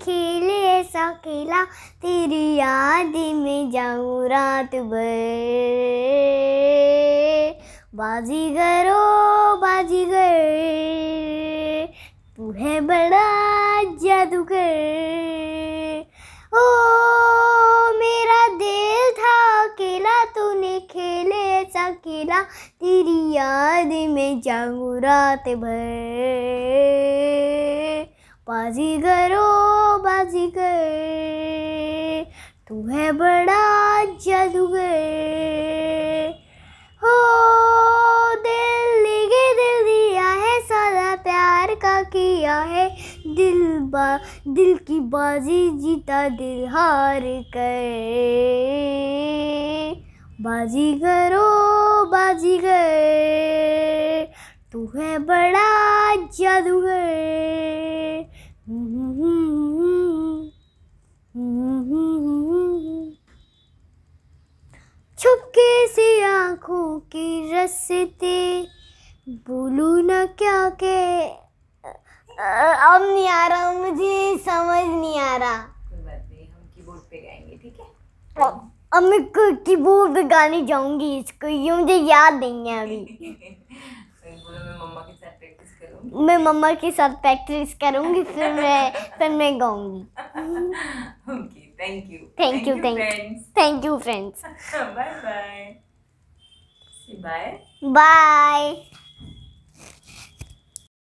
खेले ऐसा खेला तेरी याद में जाऊँ रात भर बाजीगरो बाजीगर तू है बड़ा जादूगर ओ मेरा दिल था अकेला तूने खेले ऐसा खेला तेरी याद में जाऊँ रात भर बाजीगर बाजी बाजीगर तू है बड़ा जादूगर हो दिल के दिल दिया है सारा प्यार का किया है दिल बा दिल की बाजी जीता दिल हार कर करो बाजी बाजीगर तू है बड़ा जादूगर आँखों के रस्ते बोलू न क्या के अब नहीं आ रहा मुझे समझ नहीं आ रहा अब मैं कीबोर्ड पे गाने जाऊंगी इसको ये मुझे याद नहीं है अभी मैं मम्मा के साथ प्रैक्टिस करूंगी फिर मैं फिर मैं गाऊंगी thank you thank you thank you thank you friends bye bye bye. Bye.